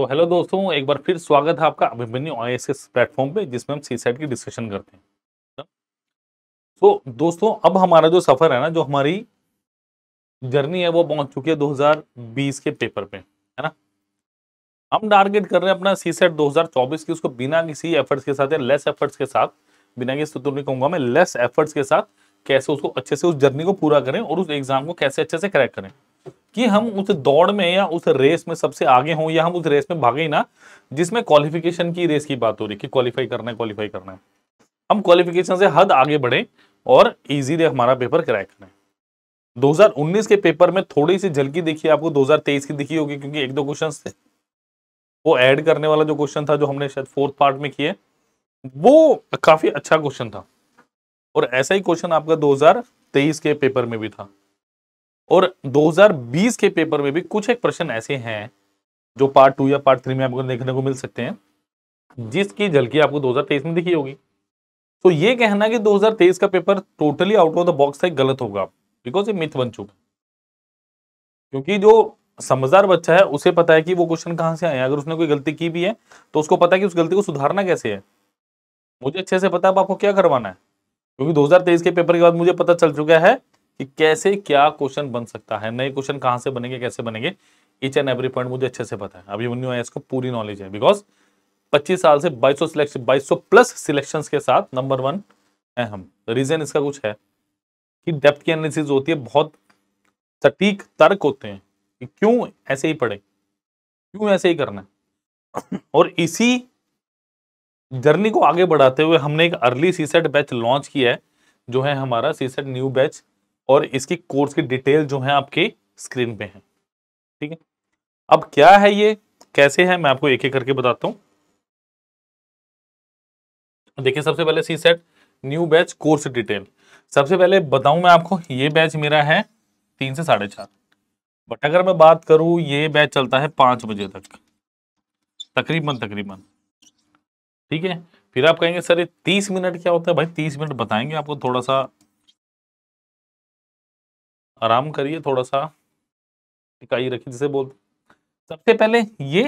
तो हेलो दोस्तों एक बार फिर स्वागत है आपका अभिमन्यू आई एस प्लेटफॉर्म पर जिसमें हम सी साइड की डिस्कशन करते हैं तो दोस्तों अब हमारा जो सफ़र है ना जो हमारी जर्नी है वो पहुंच चुकी है 2020 के पेपर पे है ना हम टारगेट कर रहे हैं अपना सी सेट 2024 की उसको बिना किसी एफर्ट्स के साथ या लेस एफर्ट्स के साथ बिना किसी तो नहीं कहूँगा मैं लेस एफर्ट्स के साथ कैसे उसको अच्छे से उस जर्नी को पूरा करें और उस एग्जाम को कैसे अच्छे से क्रैक करें कि हम उस दौड़ में या उस रेस में सबसे आगे हों या हम उस रेस में भागे ना जिसमें क्वालिफिकेशन की रेस की बात हो रही है कि क्वालिफाई करना है क्वालिफाई करना है हम क्वालिफिकेशन से हद आगे बढ़े और इजीली हमारा पेपर क्रैक करें 2019 के पेपर में थोड़ी सी झलकी देखी आपको 2023 की दिखी होगी क्योंकि एक दो क्वेश्चन थे वो ऐड करने वाला जो क्वेश्चन था जो हमने शायद फोर्थ पार्ट में किए वो काफ़ी अच्छा क्वेश्चन था और ऐसा ही क्वेश्चन आपका 2023 के पेपर में भी था और 2020 के पेपर में भी कुछ एक प्रश्न ऐसे हैं जो पार्ट टू या पार्ट थ्री में आपको देखने को मिल सकते हैं जिसकी झलकी आपको 2023 में दिखी होगी तो ये कहना कि 2023 का paper totally out of the box था गलत होगा बिकॉज ये मिथ बन चुका क्योंकि जो समझदार बच्चा है उसे पता है कि वो क्वेश्चन कहाँ से आए अगर उसने कोई गलती की भी है तो उसको पता है कि उस गलती को सुधारना कैसे है मुझे अच्छे से पता है आपको क्या करवाना है क्योंकि 2023 के पेपर के बाद मुझे पता चल चुका है कि कैसे क्या क्वेश्चन बन सकता है नए क्वेश्चन कहाँ से बनेंगे कैसे बनेंगे ईच एंड एवरी पॉइंट मुझे अच्छे से पता है अभी उन्नीस को पूरी नॉलेज है बिकॉज 25 साल से 2200 सिलेक्शन 2200 प्लस सिलेक्शंस के साथ नंबर वन है हम रीजन इसका कुछ है कि डेप्थ की एनालिसिस होती है बहुत सटीक तर्क होते हैं कि क्यों ऐसे ही पढ़े क्यों ऐसे ही करना है और इसी जर्नी को आगे बढ़ाते हुए हमने एक अर्ली सीसेट बैच लॉन्च किया है जो है हमारा सीसेट न्यू बैच और इसकी कोर्स की डिटेल जो है आपके स्क्रीन पे है ठीक है अब क्या है ये कैसे है मैं आपको एक एक करके बताता हूं देखिए सबसे पहले CSAT new batch course detail सबसे पहले बताऊं मैं आपको ये बैच मेरा है तीन से साढ़े चार बट अगर मैं बात करूं ये बैच चलता है पांच बजे तक तकरीबन तकरीबन ठीक है फिर आप कहेंगे सर ये तीस मिनट क्या होता है भाई तीस मिनट बताएंगे आपको थोड़ा सा आराम करिए थोड़ा सा इकाई रखिए जिसे बोलते सबसे पहले ये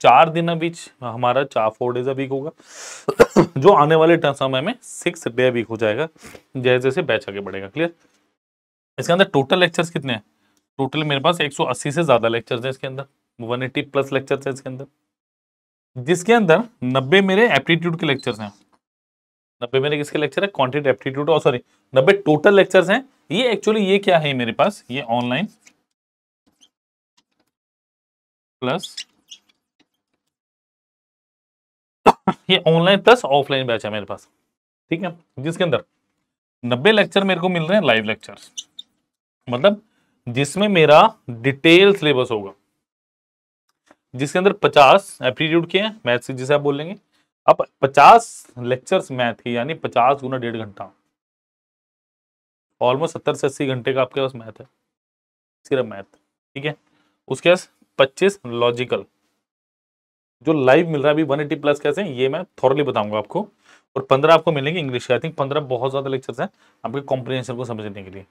चार दिन बीच हमारा चार फोर डेज अभी होगा जो आने वाले समय में सिक्स डे वीक हो जाएगा जैसे जैसे बैच आगे बढ़ेगा क्लियर इसके अंदर टोटल लेक्चर्स कितने हैं टोटल मेरे पास 180 से ज़्यादा लेक्चर्स हैं इसके अंदर 180 प्लस लेक्चर्स हैं इसके अंदर जिसके अंदर 90 मेरे एप्टीट्यूड के लेक्चर्स हैं नब्बे मेरे किसके लेक्चर है क्वांटिटी एप्टीट्यूड और सॉरी नब्बे टोटल लेक्चर्स हैं ये एक्चुअली ये क्या है मेरे पास ये ऑनलाइन प्लस ये ऑनलाइन प्लस ऑफलाइन बैच है मेरे पास ठीक है जिसके अंदर नब्बे लेक्चर मेरे को मिल रहे हैं लाइव लेक्चर्स मतलब जिसमें मेरा डिटेल सिलेबस होगा जिसके अंदर पचास एप्टीट्यूड के हैं मैथ्स जिसे आप बोलेंगे अब 50 लेक्चर्स मैथ थी यानी 50 गुना डेढ़ घंटा ऑलमोस्ट सत्तर से अस्सी घंटे का आपके पास मैथ है सिर्फ मैथ ठीक है उसके पास पच्चीस लॉजिकल जो लाइव मिल रहा है अभी वन एटी प्लस कैसे ये मैं थॉरली बताऊंगा आपको और पंद्रह आपको मिलेंगे इंग्लिश के आई थिंक पंद्रह बहुत ज़्यादा लेक्चर्स हैं आपके कॉम्प्रीशन को समझने के लिए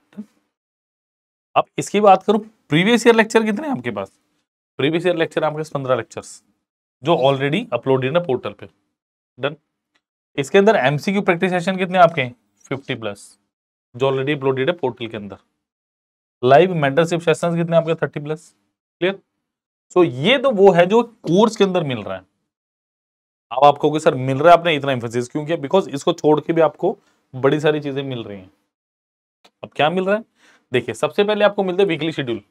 अब इसकी बात करूँ प्रीवियस ईयर लेक्चर कितने आपके पास प्रीवियस ईयर लेक्चर आपके पास पंद्रह लेक्चर्स जो ऑलरेडी अपलोडेड है पोर्टल पर डन इसके अंदर एमसीक्यू प्रैक्टिस सेशन कितने आपके हैं फिफ्टी प्लस जो ऑलरेडी अपलोडेड है पोर्टल के अंदर लाइव मेंटरशिप सेशन कितने आपके थर्टी प्लस क्लियर सो ये तो वो है जो कोर्स के अंदर मिल रहा है अब आप कहोगे सर मिल रहा है आपने इतना इंफोसिस क्यों किया बिकॉज इसको छोड़ के भी आपको बड़ी सारी चीजें मिल रही हैं अब क्या मिल रहा है देखिए सबसे पहले आपको मिलते वीकली शेड्यूल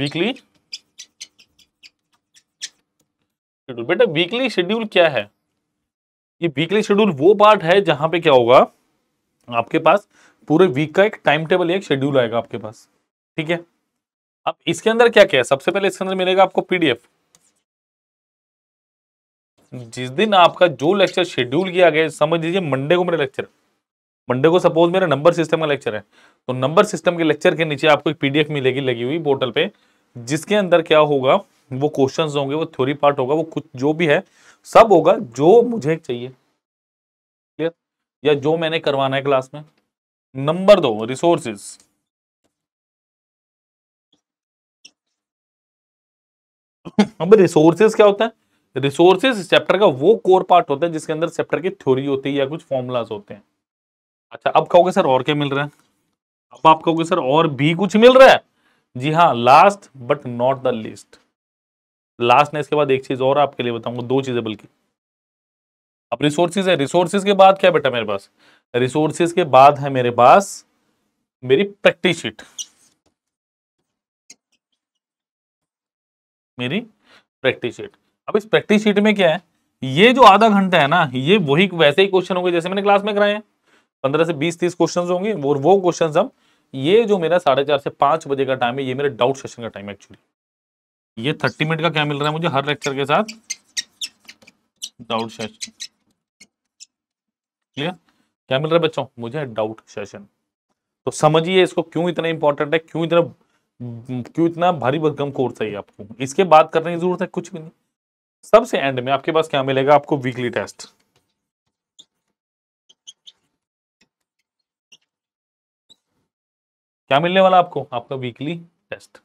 वीकली शेड्यूल बेटा वीकली शेड्यूल क्या है ये वीकली शेड्यूल वो पार्ट है जहां पे क्या होगा आपके पास पूरे वीक का एक टाइम टेबल एक शेड्यूल आएगा आपके पास ठीक है अब इसके अंदर क्या क्या है सबसे पहले इसके अंदर मिलेगा आपको पीडीएफ जिस दिन आपका जो लेक्चर शेड्यूल किया गया समझ लीजिए मंडे को मेरा लेक्चर मंडे को सपोज मेरा नंबर सिस्टम का लेक्चर है तो नंबर सिस्टम के लेक्चर के नीचे आपको एक पीडीएफ मिलेगी लगी हुई पोर्टल पे जिसके अंदर क्या होगा वो क्वेश्चंस होंगे वो थ्योरी पार्ट होगा वो कुछ जो भी है सब होगा जो मुझे चाहिए क्लियर या जो मैंने करवाना है क्लास में नंबर दो रिसोर्सेस अब रिसोर्सेस क्या होता है रिसोर्सेज चैप्टर का वो कोर पार्ट होता है जिसके अंदर चैप्टर की थ्योरी होती है या कुछ फॉर्मूलाज होते हैं अच्छा अब कहोगे सर और क्या मिल रहा है अब आप कहोगे सर और भी कुछ मिल रहा है जी हाँ last but not the list last में इसके बाद एक चीज और आपके लिए बताऊंगा दो चीजें बल्कि अब रिसोर्सेज है रिसोर्सेज के बाद क्या बेटा मेरे पास रिसोर्सेज के बाद है मेरे पास मेरी प्रैक्टिस शीट मेरी प्रैक्टिस शीट अब इस प्रैक्टिस शीट में क्या है ये जो आधा घंटा है ना ये वही वैसे ही क्वेश्चन होंगे जैसे मैंने क्लास में कराए हैं पंद्रह से बीस तीस क्वेश्चन होंगे और वो क्वेश्चन हम ये जो मेरा साढ़े चार से पांच बजे का टाइम है ये मेरा डाउट सेशन का टाइम है एक्चुअली ये थर्टी मिनट का क्या मिल रहा है मुझे हर लेक्चर के साथ डाउट सेशन क्लियर क्या मिल रहा है बच्चों मुझे डाउट सेशन तो समझिए इसको क्यों इतना इंपॉर्टेंट है क्यों इतना क्यों इतना भारी भरकम कोर्स है आपको इसके बाद करने की जरूरत है कुछ भी नहीं सबसे एंड में आपके पास क्या मिलेगा आपको वीकली टेस्ट क्या मिलने वाला आपको आपका वीकली टेस्ट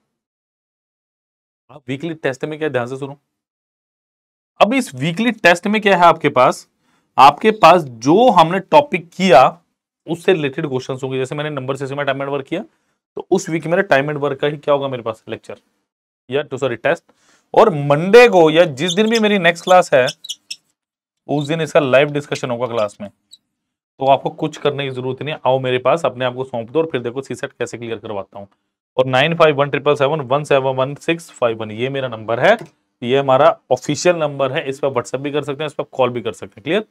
अब वीकली टेस्ट में क्या ध्यान से सुनो अब इस वीकली टेस्ट में क्या है आपके पास आपके पास जो हमने टॉपिक किया उससे रिलेटेड क्वेश्चन होंगे जैसे मैंने नंबर से टाइम एंड वर्क किया तो उस वीक मेरा टाइम एंड वर्क का ही क्या होगा मेरे पास लेक्चर या टू सॉरी टेस्ट और मंडे को या जिस दिन भी मेरी नेक्स्ट क्लास है उस दिन इसका लाइव डिस्कशन होगा क्लास में तो आपको कुछ करने की जरूरत नहीं आओ मेरे पास अपने आप को सौंप दो और फिर देखो सीसेट कैसे क्लियर करवाता हूँ और nine five one triple seven one seven one six five one ये मेरा नंबर है ये हमारा ऑफिशियल नंबर है इस पर व्हाट्सएप भी कर सकते हैं इस पर कॉल भी कर सकते हैं क्लियर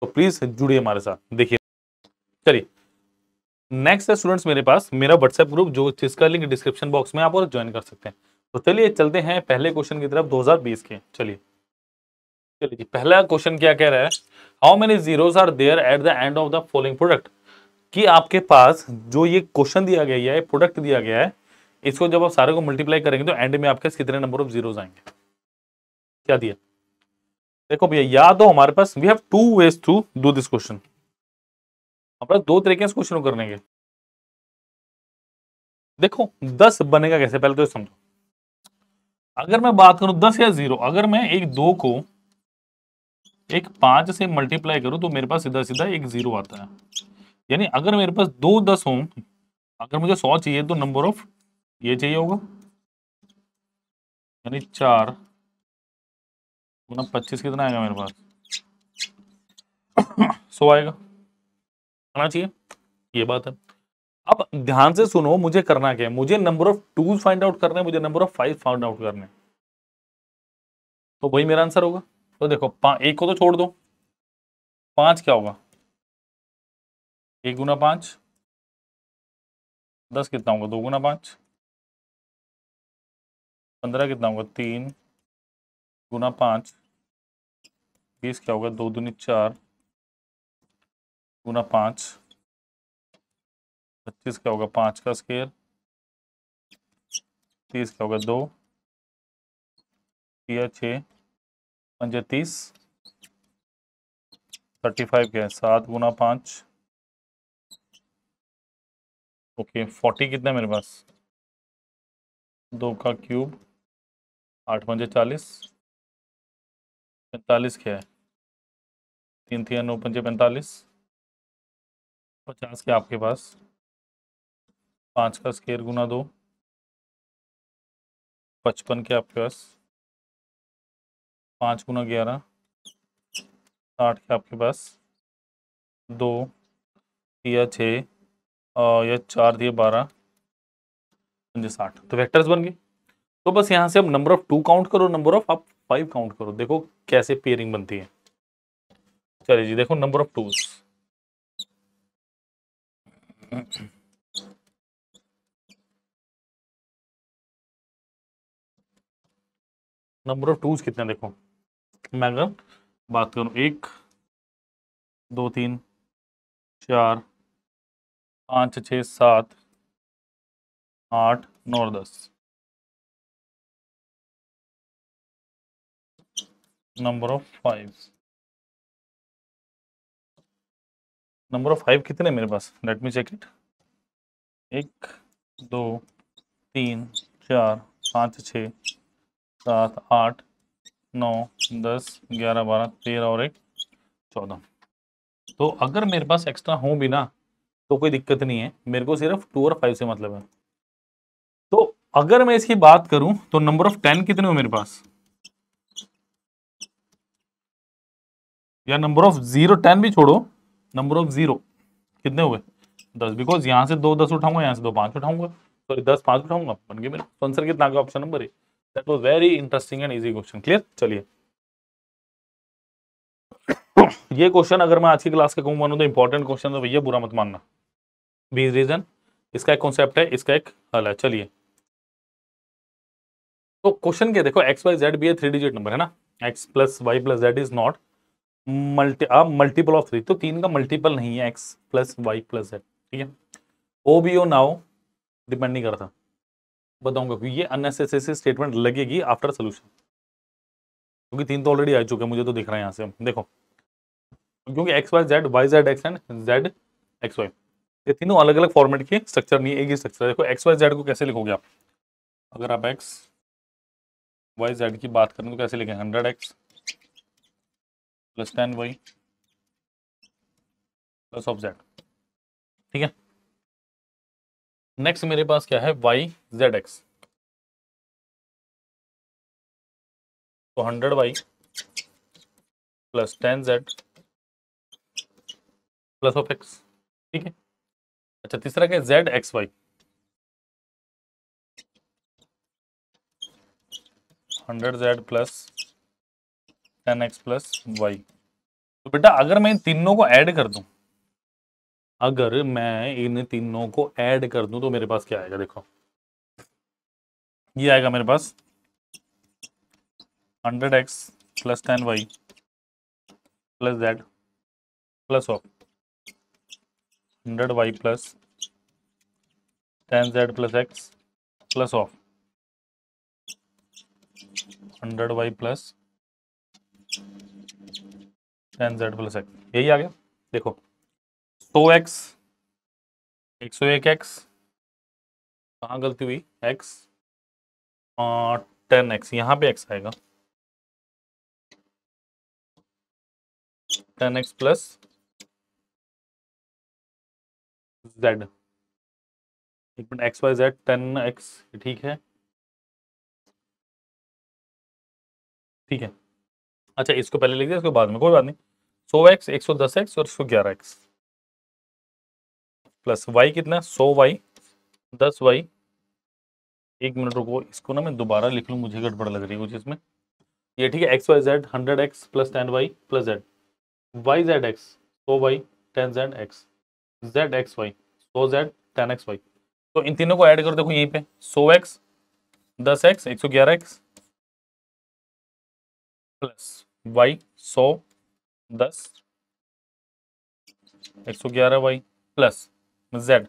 तो प्लीज जुड़िए हमारे साथ देखिए चलिए नेक्स्ट है स्टूडेंट्स मेरे पास मेरा व्हाट्सएप ग्रुप जो जिसका लिंक डिस्क्रिप्शन बॉक्स में आप और ज्वाइन कर सकते हैं तो चलिए चलते हैं पहले क्वेश्चन की तरफ 2020 के चलिए चलिए पहला क्वेश्चन क्या कह रहा है how many zeros are there at the end of the following product कि आपके पास जो ये क्वेश्चन दिया गया है प्रोडक्ट दिया गया है इसको जब आप सारे को मल्टीप्लाई करेंगे तो एंड में आपके कितने नंबर ऑफ जीरो आएंगे क्या दिया देखो भैया या तो हमारे पास we have two ways to do this question हमारे पास दो तरीके से क्वेश्चन को करने के देखो दस बनेगा कैसे पहले तो समझो अगर मैं बात करूं दस या जीरो अगर मैं एक दो को एक पांच से मल्टीप्लाई करूं तो मेरे पास सीधा सीधा एक जीरो आता है यानी अगर मेरे पास दो दस हो अगर मुझे सौ चाहिए तो नंबर ऑफ ये चाहिए होगा यानी चार गुना पच्चीस कितना आएगा मेरे पास सौ आएगा आना चाहिए ये बात है अब ध्यान से सुनो मुझे करना क्या है मुझे number of twos find out करने मुझे number of five find out करने तो वही मेरा आंसर होगा तो देखो एक को तो छोड़ दो पांच क्या होगा एक गुना पाँच दस कितना होगा दो गुना पाँच पंद्रह कितना होगा तीन गुना पाँच बीस क्या होगा दो दूनी चार गुना पाँच पच्चीस क्या होगा पाँच का स्केयर तीस क्या होगा दो या छः पंजा तीस थर्टी फाइव क्या है सात गुना पाँच ओके फोर्टी कितना मेरे पास दो का क्यूब आठ पंजे चालीस पैंतालीस क्या है तीन थी नौ पंजे पैंतालीस पचास के आपके पास पाँच का स्केयर गुना दो पचपन के आपके पास पाँच गुना ग्यारह साठ के आपके पास दो या छः या चार दिए बारह पंजे साठ तो वेक्टर्स बन गए तो बस यहाँ से अब नंबर ऑफ टू काउंट करो नंबर ऑफ आप फाइव काउंट करो देखो कैसे पेयरिंग बनती है चलिए जी देखो number of twos number of twos कितने देखो मैं अगर बात करूं एक दो तीन चार पाँच छः सात आठ नौ और दस number of five number of five कितने मेरे पास लेट मी चेक इट एक दो तीन चार पाँच छः सात आठ नौ दस ग्यारह बारह तेरह और एक चौदह तो अगर मेरे पास एक्स्ट्रा हो भी ना तो कोई दिक्कत नहीं है मेरे को सिर्फ टू और फाइव से मतलब है तो अगर मैं इसकी बात करूं तो नंबर ऑफ टेन कितने हो मेरे पास या नंबर ऑफ जीरो टेन भी छोड़ो नंबर ऑफ जीरो कितने हुए दस बिकॉज यहां से दो दस उठाऊंगा यहां से दो पांच उठाऊंगा सॉरी दस पांच उठाऊंगा बन गया मेरा आंसर कितना ऑप्शन नंबर है that was very interesting and easy question clear चलिए ये क्वेश्चन अगर मैं आज की क्लास के कहूँ मानूँ तो इंपॉर्टेंट क्वेश्चन तो भैया बुरा मत मानना बीज रीजन इसका एक कॉन्सेप्ट है इसका एक हल है चलिए तो क्वेश्चन क्या देखो एक्स वाई जेड भी है थ्री डिजिट नंबर है ना x plus y plus z is not multi अब मल्टीपल ऑफ थ्री तो तीन का मल्टीपल नहीं है x plus y plus z ठीक है ओ बी ओ नाउ डिपेंड नहीं करता बताऊंगा क्योंकि ये अननेसेसरी स्टेटमेंट लगेगी आफ्टर सोल्यूशन क्योंकि तीन तो ऑलरेडी आ चुके हैं मुझे तो दिख रहा है यहाँ से देखो क्योंकि x y z y z x and z x y ये तीनों अलग अलग फॉर्मेट के स्ट्रक्चर नहीं एक ही स्ट्रक्चर देखो एक्स वाई जेड को कैसे लिखोगे आप अगर आप एक्स वाई जेड की बात करें तो कैसे लिखें hundred x plus ten y plus of z ठीक है नेक्स्ट मेरे पास क्या है वाई जेड एक्स तो hundred y plus ten z plus of x ठीक है अच्छा तीसरा क्या z x y hundred z plus ten x plus y तो बेटा अगर मैं इन तीनों को ऐड कर दूं अगर मैं इन तीनों को ऐड कर दूं तो मेरे पास क्या आएगा देखो ये आएगा मेरे पास hundred x plus ten y plus z plus of hundred y plus ten z plus x plus of hundred y plus ten z plus x यही आ गया देखो सो एक्स एक सौ एक एक्स कहाँ गलती हुई एक्स टेन एक्स यहाँ पे एक्स आएगा टेन एक्स प्लस जेड एक minute x y z ten x ठीक है ठीक है अच्छा इसको पहले लिख दिया इसको बाद में कोई बात नहीं सो एक्स एक सौ दस एक्स और एक सौ ग्यारह एक्स प्लस वाई कितना सो वाई दस वाई एक मिनट रुको इसको ना मैं दोबारा लिख लूँ मुझे गड़बड़ लग रही है कुछ इसमें ये ठीक है x y z hundred x plus ten y plus z y z x so y ten z x z x y so z ten x y तो इन तीनों को ऐड कर देखो यहीं पे सो एक्स दस एक्स एक सौ ग्यारह एक्स प्लस वाई सो दस एक सौ ग्यारह वाई प्लस जेड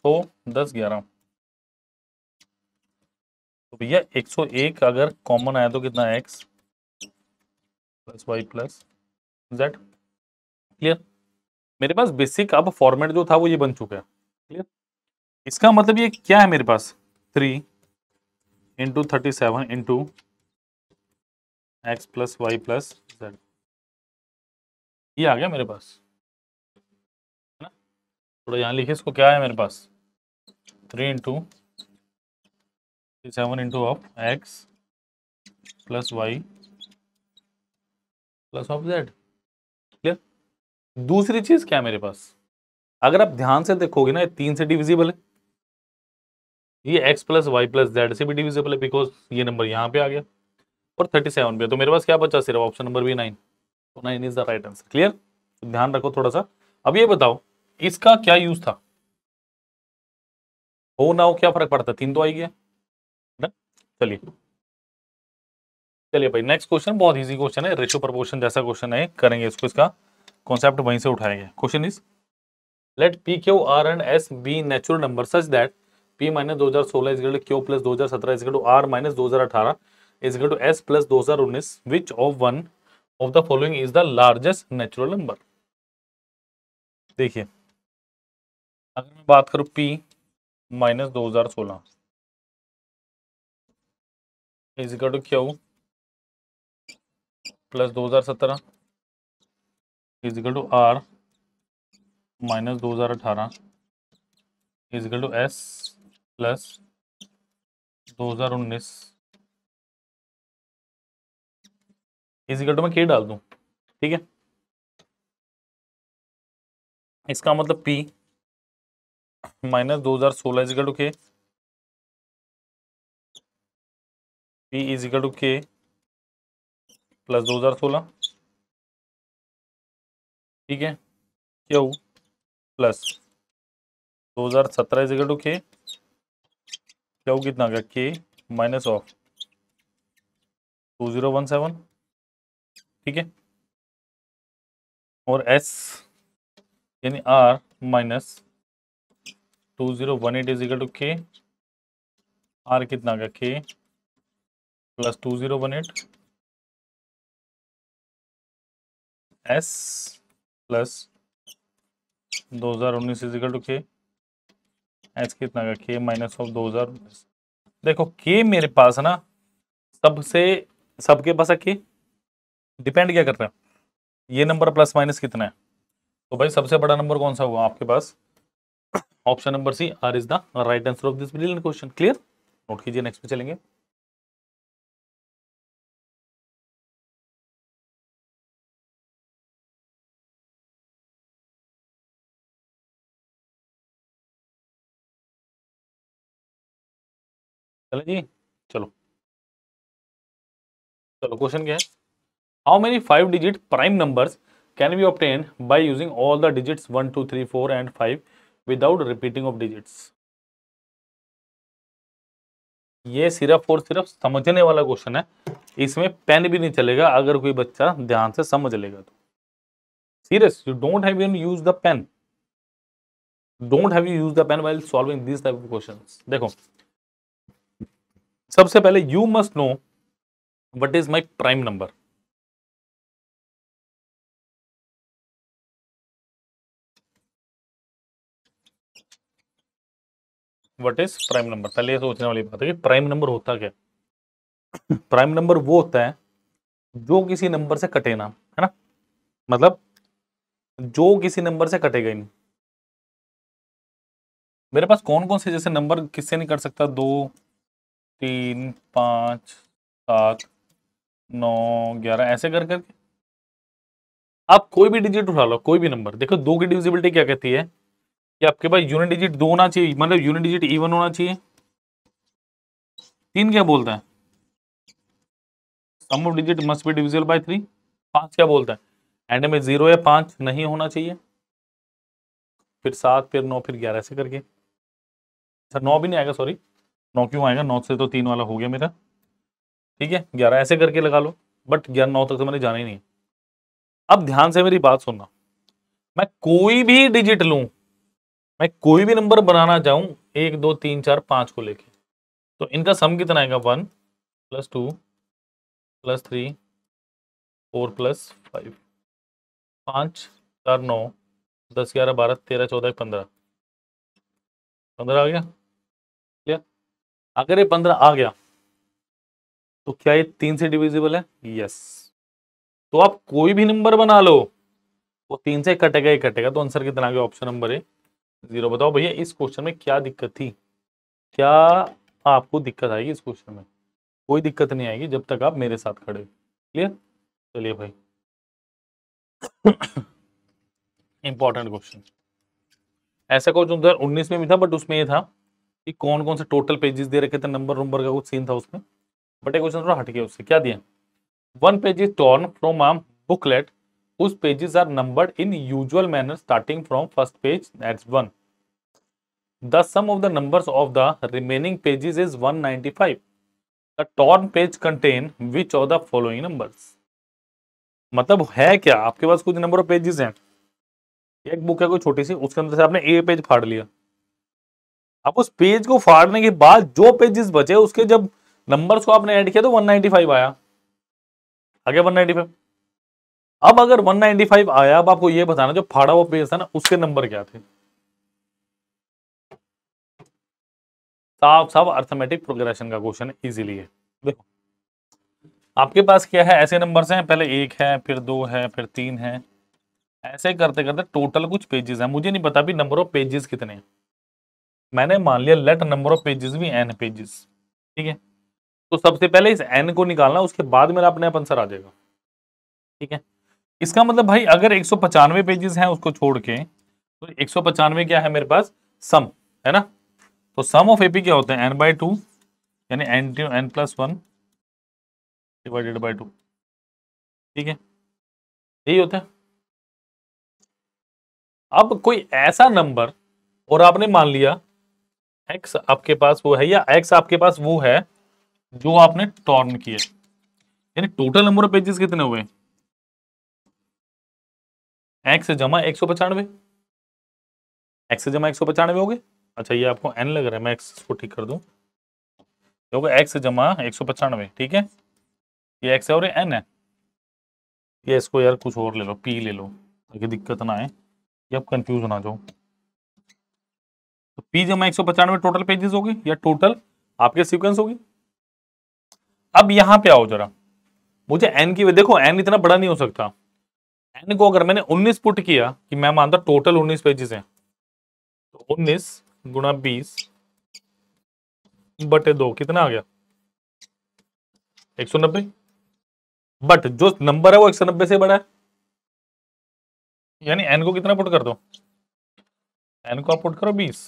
सो दस ग्यारह तो भैया एक सौ एक अगर कॉमन आया तो कितना x plus y plus z clear मेरे पास बेसिक अब फॉर्मेट जो था वो ये बन चुका है क्लियर इसका मतलब ये क्या है मेरे पास three into thirty seven into x plus y plus z ये आ गया मेरे पास है ना थोड़ा यहाँ लिखे इसको क्या है मेरे पास three into seven into of x plus y plus of z दूसरी चीज क्या है मेरे पास अगर आप ध्यान से देखोगे ना ये तीन से डिविजिबल है ये x plus y plus z से भी डिविजिबल है बिकॉज ये नंबर यहाँ पे आ गया और 37 पे तो मेरे पास क्या बचा सिर्फ ऑप्शन नंबर भी नाइन तो nine is the right answer clear ध्यान रखो थोड़ा सा अब ये बताओ इसका क्या यूज था हो ना हो क्या फर्क पड़ता तीन तो आई गया चलिए चलिए भाई नेक्स्ट क्वेश्चन बहुत इजी क्वेश्चन है रेशो प्रपोर्शन जैसा क्वेश्चन है करेंगे इसको इसका कॉन्सेप्ट वहीं से उठाएंगे question is let p q r and s be natural number such that p minus दो हज़ार सोलह इजगल क्यू प्लस दो हज़ार सत्रह इजगल टू आर माइनस दो हज़ार अठारह इजगल टू एस प्लस दो हज़ार उन्नीस which of one of the following is the largest natural number देखिए अगर मैं बात करूं पी माइनस दो हज़ार सोलह इजगल टू क्यू प्लस दो हज़ार सत्रह इजिकल टू आर माइनस दो हज़ार अठारह इजिकल टू एस प्लस दो हज़ार उन्नीस इजिकल टू मैं के डाल दूँ ठीक है इसका मतलब पी माइनस दो हज़ार सोलह is equal to k p is equal to k plus दो हज़ार सोलह ठीक है क्यू प्लस दो हज़ार सत्रह इजिकल टू के क्यू कितना गया के minus of two zero one seven ठीक है और एस यानी R minus two zero one eight is equal to के आर कितना गया के plus two zero one eight S plus दो हज़ार उन्नीस इजिकल टू के एच कितना का के माइनस ऑफ दो हज़ार उन्नीस देखो के मेरे पास ना सबसे सबके पास है के डिपेंड क्या करता है ये नंबर प्लस माइनस कितना है तो भाई सबसे बड़ा नंबर कौन सा होगा आपके पास option number C are is the right answer of this brilliant question clear note कीजिए नेक्स्ट में चलेंगे चले जी चलो चलो क्वेश्चन क्या है how many five digit prime numbers can be obtained by using all the digits one two three four and five without repeating of digits ये सिर्फ और सिर्फ समझने वाला क्वेश्चन है इसमें पेन भी नहीं चलेगा अगर कोई बच्चा ध्यान से समझ लेगा तो serious you don't have you use the pen don't have you use the pen while solving this type of question देखो सबसे पहले you must know what is my prime number what is prime number पहले सोचने वाली बात है कि prime number होता क्या प्राइम नंबर वो होता है जो किसी नंबर से कटे ना है ना मतलब जो किसी नंबर से कटेगा ही नहीं मेरे पास कौन कौन से जैसे नंबर किससे नहीं कट सकता दो तीन पाँच सात नौ ग्यारह ऐसे कर करके आप कोई भी डिजिट उठा लो कोई भी नंबर देखो दो की डिविजिबिलिटी क्या कहती है कि आपके पास यूनिट डिजिट दो होना चाहिए मतलब यूनिट डिजिट इवन होना चाहिए तीन क्या बोलता है sum of digit must be divisible by three पाँच क्या बोलता है एंड में जीरो या पाँच नहीं होना चाहिए फिर सात फिर नौ फिर ग्यारह ऐसे करके अच्छा नौ भी नहीं आएगा सॉरी नौ क्यों आएगा नौ से तो तीन वाला हो गया मेरा ठीक है ग्यारह ऐसे करके लगा लो बट ग्यारह नौ तक तो मैंने जाना ही नहीं अब ध्यान से मेरी बात सुनना मैं कोई भी डिजिट लू मैं कोई भी नंबर बनाना चाहूं एक दो तीन चार पाँच को लेके तो इनका सम कितना आएगा one plus two plus three four plus five पाँच चार नौ दस ग्यारह बारह तेरह चौदह पंद्रह पंद्रह आ गया अगर ये पंद्रह आ गया तो क्या ये तीन से डिविजिबल है यस तो आप कोई भी नंबर बना लो वो तीन से कटेगा ही कटेगा तो आंसर कितना आ गया ऑप्शन नंबर है जीरो बताओ भैया इस क्वेश्चन में क्या दिक्कत थी क्या आपको दिक्कत आएगी इस क्वेश्चन में कोई दिक्कत नहीं आएगी जब तक आप मेरे साथ खड़े क्लियर चलिए भाई इंपॉर्टेंट क्वेश्चन ऐसा क्वेश्चन दो हजार उन्नीस में भी था बट उसमें ये था कि कौन कौन से टोटल पेजेस दे रखे थे नंबर नंबर का कुछ सीन था उसमें बट एक क्वेश्चन थोड़ा हट गया उससे क्या दिया one page is torn from आम बुकलेट उस pages are numbered in usual manner starting from first page that's one the sum of the numbers of the remaining pages is 195 the torn page contain which of the following number मतलब है क्या आपके पास कुछ number of pages हैं एक book है कोई छोटी सी उसके अंदर से आपने ए पेज फाड़ लिया आप उस पेज को फाड़ने के बाद जो पेजेस बचे उसके जब नंबर्स को आपने ऐड किया तो 195 आया आगे 195 अब अगर 195 आया अब आपको यह बताना जो फाड़ा हुआ पेज था ना उसके नंबर क्या थे साफ साफ अर्थमेटिक प्रोग्रेशन का क्वेश्चन इजीली है देखो आपके पास क्या है ऐसे नंबर्स हैं पहले एक है फिर दो है फिर तीन है ऐसे करते करते टोटल कुछ पेजेस हैं मुझे नहीं पता भी नंबर ऑफ पेजेस कितने हैं मैंने मान लिया लेट नंबर ऑफ पेजेस भी एन पेजेस ठीक है तो सबसे पहले इस एन को निकालना उसके बाद मेरा अपने आप आंसर आ जाएगा ठीक है इसका मतलब भाई अगर एक सौ पचानवे पेजेस हैं उसको छोड़ के तो एक सौ पचानवे क्या है मेरे पास सम है ना तो सम ऑफ एपी क्या होता है एन बाई टू यानी N two N plus one divided by two ठीक है यही होता है अब कोई ऐसा नंबर और आपने मान लिया एक्स आपके पास वो है या एक्स आपके पास वो है जो आपने टॉर्न किए यानी टोटल नंबर ऑफ पेजेस कितने हुए एक्स जमा एक सौ पचानवे एक्स जमा एक सौ पचानवे हो गए अच्छा ये आपको एन लग रहा है मैं एक्स को ठीक कर दूं देखो एक्स जमा एक सौ पचानवे ठीक है ये एक्स है और एन है ये इसको यार कुछ और ले लो पी ले लो ताकि दिक्कत ना आए ये आप कंफ्यूज ना जाओ तो पी जमा एक टोटल पेजेस होगी या टोटल आपके सीक्वेंस होगी अब यहां पे आओ जरा मुझे एन की देखो एन इतना बड़ा नहीं हो सकता एन को अगर मैंने 19 पुट किया कि मैं मानता टोटल 19 पेजेस हैं तो 19 गुणा बीस बटे दो कितना आ गया 190 बट जो नंबर है वो 190 से बड़ा है यानी एन को कितना पुट कर दो एन को आप पुट करो बीस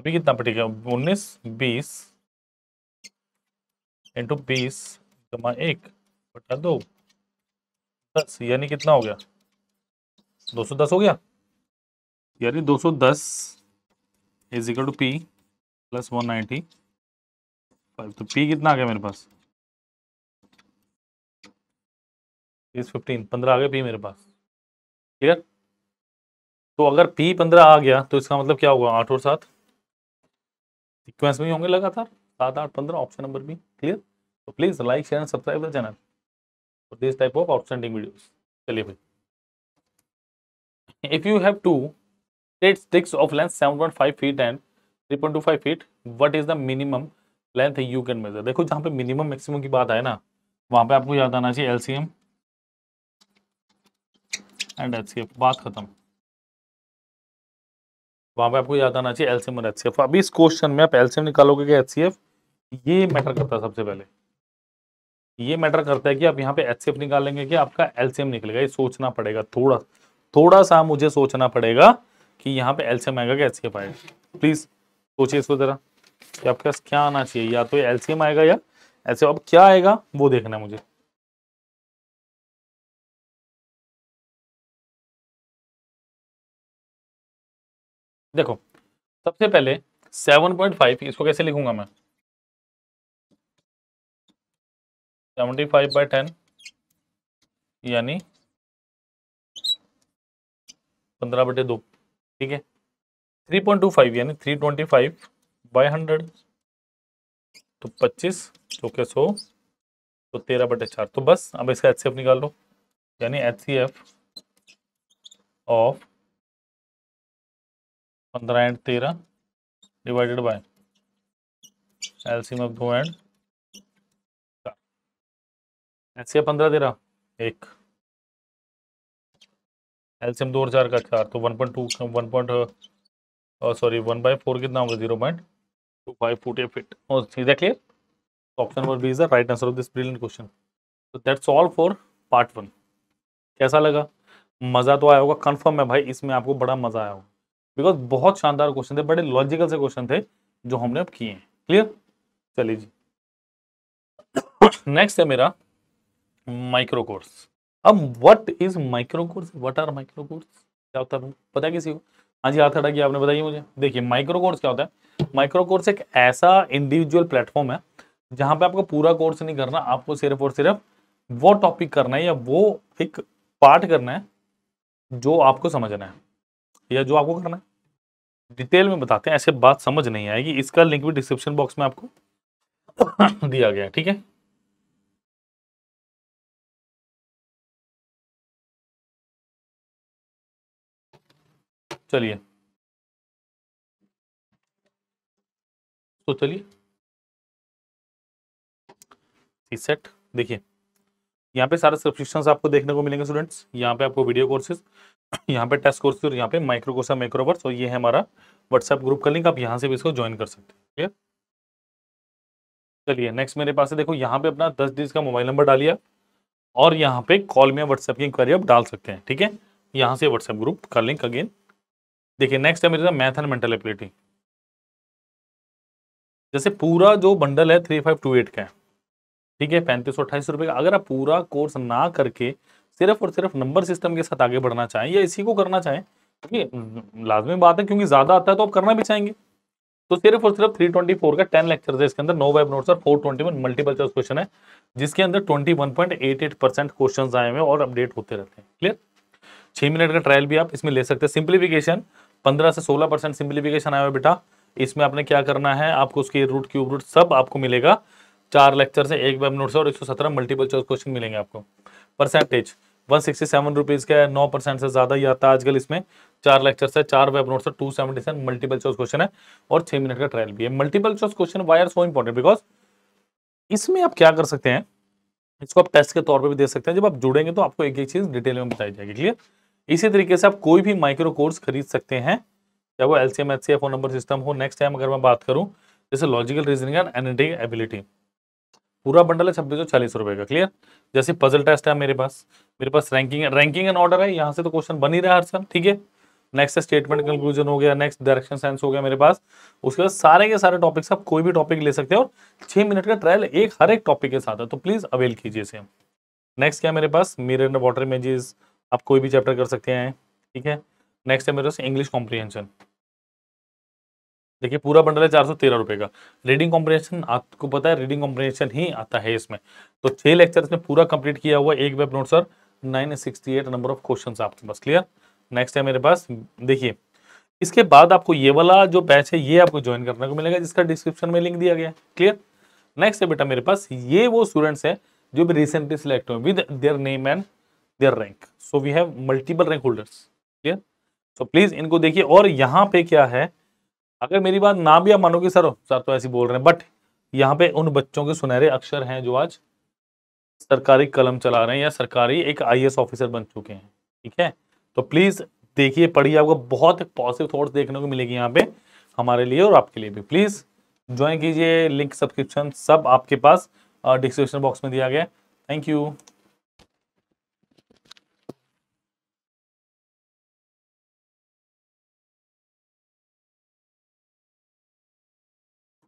अभी कितना पटेगा उन्नीस बीस इंटू बीस जमा एक बटा दो दस यानी कितना हो गया दो सौ दस हो गया यानी दो सौ दस is equal to P plus one ninety five तो पी कितना आ गया मेरे पास फिफ्टीन पंद्रह आ गया पी मेरे पास क्लियर तो अगर पी पंद्रह आ गया तो इसका मतलब क्या होगा आठ और सात सिक्वेंस में होंगे लगातार सात आठ पंद्रह ऑप्शन नंबर भी क्लियर तो please like share and subscribe the channel for this type of outstanding video चलिए भाई if you have two straight sticks of length eight sticks of length 7.5 feet and 3.25 feet what is the minimum length you can measure देखो जहाँ पे minimum maximum की बात आए ना वहाँ पे आपको याद आना चाहिए एलसीएम एंड एचसीएफ बात खत्म वहां पे आपको याद आना चाहिए एलसीएम और एचसीएफ अभी इस क्वेश्चन में आप एलसीएम निकालोगे कि एचसीएफ ये मैटर करता है सबसे पहले ये मैटर करता है कि आप यहाँ पे एचसीएफ निकालेंगे कि आपका एलसीएम निकलेगा ये सोचना पड़ेगा थोड़ा थोड़ा सा मुझे सोचना पड़ेगा कि यहाँ पे एलसीएम आएगा कि एचसीएफ आएगा प्लीज सोचिए इसको जरा कि आपके पास क्या आना चाहिए या तो एलसीएम आएगा या ऐसे अब क्या आएगा वो देखना है मुझे देखो सबसे पहले सेवन पॉइंट फाइव इसको कैसे लिखूंगा मैं 75 फाइव बाई टेन यानी पंद्रह बटे दो ठीक है थ्री पॉइंट टू फाइव यानी three twenty five by hundred तो पच्चीस चौके सो तो तेरह बटे चार तो बस अब इसका एच सी एफ निकाल लो यानी एच सी एफ ऑफ पंद्रह एंड तेरह डिवाइडेड बाय एलसीएम ऑफ दो एंड एलसीएम पंद्रह तेरह एक एलसीएम दो और चार का चार तो one point two one point sorry one by four कितना होगा zero point two five foot या फिट सीधा clear option number B is the right answer of this brilliant question तो that's all for part one कैसा लगा मज़ा तो आया होगा कन्फर्म है भाई इसमें आपको बड़ा मज़ा आया होगा बिकॉज बहुत शानदार क्वेश्चन थे बड़े लॉजिकल से क्वेश्चन थे जो हमने अब किए हैं क्लियर चलिए जी नेक्स्ट है मेरा माइक्रो कोर्स अब what is micro course what are micro course क्या होता है पता है किसी को हाँ जी हाथ हटा आपने बताइए मुझे देखिए माइक्रो कोर्स क्या होता है माइक्रो कोर्स एक ऐसा इंडिविजुअल प्लेटफॉर्म है जहाँ पे आपको पूरा कोर्स नहीं करना आपको सिर्फ और सिर्फ वो टॉपिक करना है या वो एक पार्ट करना है जो आपको समझना है या जो आपको करना है डिटेल में बताते हैं ऐसे बात समझ नहीं आएगी इसका लिंक भी डिस्क्रिप्शन बॉक्स में आपको दिया गया ठीक है चलिए तो चलिए सेट देखिए यहाँ पे सारे सब्सक्रिप्शन आपको देखने को मिलेंगे स्टूडेंट्स यहाँ पे आपको वीडियो कोर्सेज यहाँ पे टेस्ट कोर्स और यहाँ पे माइक्रोकोसा माइक्रोवर्स और ये है हमारा व्हाट्सएप ग्रुप का लिंक आप यहाँ से भी इसको ज्वाइन कर सकते हैं क्लियर चलिए नेक्स्ट मेरे पास है देखो यहाँ पे अपना दस डिज का मोबाइल नंबर डालिया और यहाँ पे कॉल में व्हाट्सएप की इंक्वायरी आप डाल सकते हैं ठीक है यहाँ से व्हाट्सएप ग्रुप का लिंक अगेन देखिए नेक्स्ट है मेरे साथ मैथ एंड मेंटल एबिलिटी जैसे पूरा जो बंडल है थ्री फाइव टू एट का है ठीक है पैंतीस सौ अट्ठाईस रुपये का अगर आप पूरा कोर्स ना करके सिर्फ और सिर्फ नंबर सिस्टम के साथ आगे बढ़ना चाहें या इसी को करना चाहें क्योंकि लाजमी बात है क्योंकि ज़्यादा आता है तो आप करना भी चाहेंगे तो सिर्फ और सिर्फ 324 का 10 लेक्चर है इसके अंदर नो वेब नोट्स और 421 मल्टीपल चॉइस क्वेश्चन है जिसके अंदर 21.88 परसेंट क्वेश्चन आए हुए और अपडेट होते रहते हैं क्लियर छह मिनट का ट्रायल भी आप इसमें ले सकते हैं सिंप्लीफिकेशन पंद्रह से सोलह परसेंट सिंप्लीफिकेशन आया हुआ बेटा इसमें आपने क्या करना है आपको उसके रूट क्यूब रूट सब आपको मिलेगा चार लेक्चर से एक वेब नोट से और 117 मल्टीपल चॉइस क्वेश्चन मिलेंगे आपको percentage one sixty seven rupees का नौ परसेंट से ज़्यादा ही आता है आजकल इसमें चार लेक्चर है चार वेब नोट्स है two seventy seven multiple choice question है और छह मिनट का ट्रायल भी है multiple choice question why are so important because इसमें आप क्या कर सकते हैं इसको आप टेस्ट के तौर पर भी दे सकते हैं जब आप जुड़ेंगे तो आपको एक एक चीज़ डिटेल में बताई जाएगी क्लियर इसी तरीके से आप कोई भी माइक्रो कोर्स खरीद सकते हैं चाहे वो L C M H C F number system हो नेक्स्ट टाइम अगर मैं बात करूँ जैसे logical reasoning and analytic ability पूरा बंडल है छब्बीस सौ चालीस रुपए का क्लियर जैसे पजल टेस्ट है मेरे पास मेरे पास रैंकिंग रैंकिंग एंड ऑर्डर है यहाँ से तो क्वेश्चन बन ही रहा है हर साल ठीक है नेक्स्ट स्टेटमेंट कंक्लूजन हो गया नेक्स्ट डायरेक्शन सेंस हो गया मेरे पास उसके बाद सारे के सारे टॉपिक्स आप कोई भी टॉपिक ले सकते हैं और छह मिनट का ट्रायल एक हर एक टॉपिक के साथ है तो प्लीज अवेल कीजिए इसे नेक्स्ट क्या मेरे पास मेरे एंड वाटर इमेजेस आप कोई भी चैप्टर कर सकते हैं ठीक है नेक्स्ट है मेरे पास इंग्लिश कॉम्प्रीहेंशन देखिए पूरा बंडल है चार सौ तेरह रुपए का रीडिंग कॉम्प्रेशन आपको पता है रीडिंग कॉम्प्रेशन ही आता है इसमें तो छह लेक्चर इसने पूरा कंप्लीट किया हुआ एक web note sir nine sixty eight number of question आपके पास क्लियर नेक्स्ट है मेरे पास देखिए इसके बाद आपको ये वाला जो बैच है ये आपको ज्वाइन करने को मिलेगा जिसका डिस्क्रिप्शन में लिंक दिया गया क्लियर नेक्स्ट है बेटा मेरे पास ये वो स्टूडेंट्स है जो भी रिसेंटली सिलेक्ट हुए with their name and their rank so we have multiple rank holders clear so please इनको देखिए और यहाँ पे क्या है अगर मेरी बात ना भी आप मानोगे सर सर तो ऐसे बोल रहे हैं बट यहाँ पे उन बच्चों के सुनहरे अक्षर हैं जो आज सरकारी कलम चला रहे हैं या सरकारी एक आई ऑफिसर बन चुके हैं ठीक है तो प्लीज़ देखिए पढ़िए आपको बहुत पॉजिटिव थॉट्स देखने को मिलेगी यहाँ पे हमारे लिए और आपके लिए भी प्लीज़ ज्वाइन कीजिए लिंक सब्सक्रिप्शन सब आपके पास डिस्क्रिप्शन बॉक्स में दिया गया थैंक यू